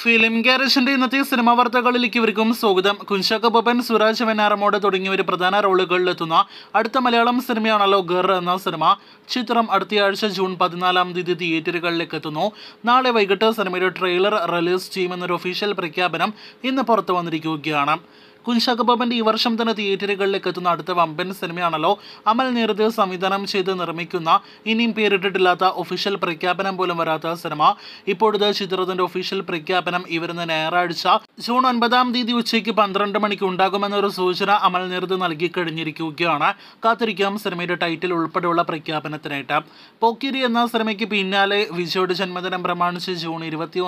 film ഗാരേജിന്റെ ഇന്നത്തെ cinema വാർത്തകളിലേക്ക് ഇവർക്കും സ്വാഗതം കുഞ്ചാക്ക ബൊബൻ സുരാജ് വെനാറമോട് തുടങ്ങിയവർ പ്രധാന റോളുകളിലെത്തുന്ന അടുത്ത മലയാളം സിനിമയാണല്ലോ ഗർ എന്ന സിനിമ ചിത്രം അടുത്തയാഴ്ച ജൂൺ പതിനാലാം തീയതി തിയേറ്ററുകളിലേക്ക് എത്തുന്നു നാളെ വൈകിട്ട് സിനിമയുടെ ട്രെയിലർ റിലീസ് ചെയ്യുമെന്നൊരു ഒഫീഷ്യൽ പ്രഖ്യാപനം ഇന്ന് പുറത്തു വന്നിരിക്കുകയാണ് കുഞ്ചാക്കബാബൻ്റെ ഈ വർഷം തന്നെ തിയേറ്ററുകളിലേക്ക് എത്തുന്ന അടുത്ത വമ്പൻ സിനിമയാണല്ലോ അമൽ നേരത്തെ സംവിധാനം ചെയ്ത് നിർമ്മിക്കുന്ന ഇനിയും പേരിട്ടിട്ടില്ലാത്ത ഒഫീഷ്യൽ പ്രഖ്യാപനം പോലും വരാത്ത സിനിമ ഇപ്പോഴത്തെ ചിത്രത്തിന്റെ ഒഫീഷ്യൽ പ്രഖ്യാപനം ഇവരുന്ന ഞായറാഴ്ച ജൂൺ ഒൻപതാം തീയതി ഉച്ചയ്ക്ക് പന്ത്രണ്ട് മണിക്ക് ഉണ്ടാകുമെന്നൊരു സൂചന അമൽ നേരത്തെ നൽകി കഴിഞ്ഞിരിക്കുകയാണ് കാത്തിരിക്കാം സിനിമയുടെ ടൈറ്റിൽ ഉൾപ്പെടെയുള്ള പ്രഖ്യാപനത്തിനായിട്ട് പോക്കിരി എന്ന സിനിമയ്ക്ക് പിന്നാലെ വിജയുടെ ജന്മദിനം പ്രമാണിച്ച് ജൂൺ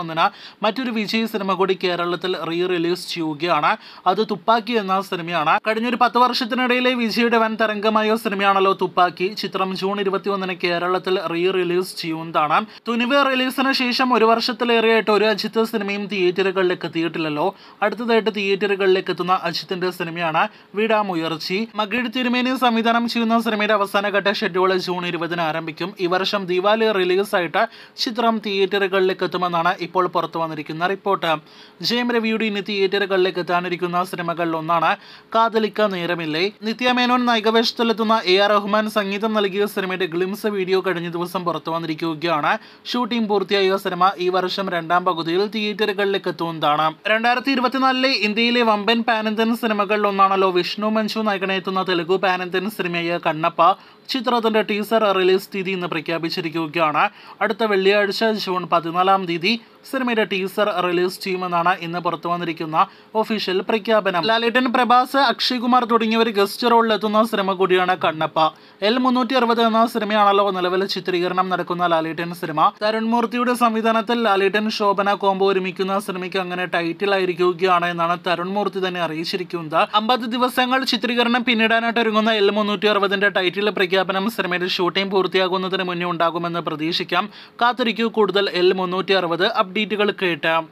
ഒന്നിന് മറ്റൊരു വിജയ് സിനിമ കൂടി കേരളത്തിൽ റീ റിലീസ് ചെയ്യുകയാണ് അത് തുപ്പാക്കി എന്ന സിനിമയാണ് കഴിഞ്ഞ ഒരു പത്ത് വർഷത്തിനിടയിലെ വിജയുടെ വൻ തരംഗമായ സിനിമയാണല്ലോ തുപ്പാക്കി ചിത്രം ജൂൺ ഇരുപത്തിയൊന്നിന് കേരളത്തിൽ റീ റിലീസ് ചെയ്യുന്നതാണ് തുനിവ് റിലീസിന് ശേഷം ഒരു വർഷത്തിലേറെയായിട്ട് ഒരു അജിത്ത് സിനിമയും തിയേറ്ററുകളിലേക്ക് എത്തിയിട്ടില്ലല്ലോ അടുത്തതായിട്ട് തിയേറ്ററുകളിലേക്ക് എത്തുന്ന അജിത്തിന്റെ സിനിമയാണ് വിടാമുയർച്ചി മകിഴ് തിരുമേനി സംവിധാനം ചെയ്യുന്ന സിനിമയുടെ അവസാനഘട്ട ഷെഡ്യൂൾ ജൂൺ ഇരുപതിന് ആരംഭിക്കും ഈ വർഷം ദിവാലി റിലീസായിട്ട് ചിത്രം തിയേറ്ററുകളിലേക്ക് എത്തുമെന്നാണ് ഇപ്പോൾ പുറത്തു വന്നിരിക്കുന്ന റിപ്പോർട്ട് ജയം രവിയുടെ ഇനി തിയേറ്ററുകളിലേക്ക് എത്താനിരിക്കുന്ന സിനിമ സിനിമകളിൽ ഒന്നാണ് കാതലിക്ക നേരമില്ലേ നിത്യമേനോൻ നായകവേഷത്തിലെത്തുന്ന എ ആർ റഹ്മാൻ സംഗീതം നൽകിയ സിനിമയുടെ ഗ്ലിംസ് വീഡിയോ കഴിഞ്ഞ ദിവസം പുറത്തു വന്നിരിക്കുകയാണ് ഷൂട്ടിംഗ് പൂർത്തിയായ സിനിമ ഈ വർഷം രണ്ടാം പകുതിയിൽ തിയേറ്ററുകളിലേക്ക് എത്തുന്നതാണ് രണ്ടായിരത്തി ഇരുപത്തിനാലിലെ ഇന്ത്യയിലെ വമ്പൻ പാനന്തൻ സിനിമകളിൽ ഒന്നാണല്ലോ വിഷ്ണു മഞ്ജു നായകനെത്തുന്ന തെലുഗു പാനന്തൻ സിനിമയായ കണ്ണപ്പ ചിത്രത്തിന്റെ ടീസർ റിലീസ് തീയതി ഇന്ന് പ്രഖ്യാപിച്ചിരിക്കുകയാണ് അടുത്ത വെള്ളിയാഴ്ച ജൂൺ പതിനാലാം തീയതി സിനിമയുടെ ടീസർ റിലീസ് ചെയ്യുമെന്നാണ് ഇന്ന് പുറത്തു വന്നിരിക്കുന്ന ഒഫീഷ്യൽ പ്രഖ്യാപനം ലാലേട്ടൻ പ്രഭാസ് അക്ഷയ് കുമാർ തുടങ്ങിയവർ ഗസ്റ്റ് റോളിലെത്തുന്ന സിനിമ കൂടിയാണ് കണ്ണപ്പ എൽ മുന്നൂറ്റി അറുപത് എന്ന സിനിമയാണല്ലോ നിലവിൽ ചിത്രീകരണം നടക്കുന്ന ലാലേട്ടൻ സിനിമ തരുൺമൂർത്തിയുടെ സംവിധാനത്തിൽ ലാലേട്ടൻ ശോഭന കോംബോ ഒരുമിക്കുന്ന സിനിമയ്ക്ക് അങ്ങനെ ടൈറ്റിൽ ആയിരിക്കുകയാണ് എന്നാണ് തരുൺമൂർത്തി തന്നെ അറിയിച്ചിരിക്കുന്നത് അമ്പത് ദിവസങ്ങൾ ചിത്രീകരണം പിന്നിടാനായിട്ട് ഒരുങ്ങുന്ന എൽ മുന്നൂറ്റി അറുപതിന്റെ ടൈറ്റിൽ പ്രഖ്യാപനം സിനിമയുടെ ഷൂട്ടിംഗ് പൂർത്തിയാകുന്നതിന് മുന്നേ ഉണ്ടാകുമെന്ന് പ്രതീക്ഷിക്കാം കാത്തിരിക്കൂ കൂടുതൽ എൽ മുന്നൂറ്റി അറുപത് അപ്ഡേറ്റുകൾ കേട്ടാം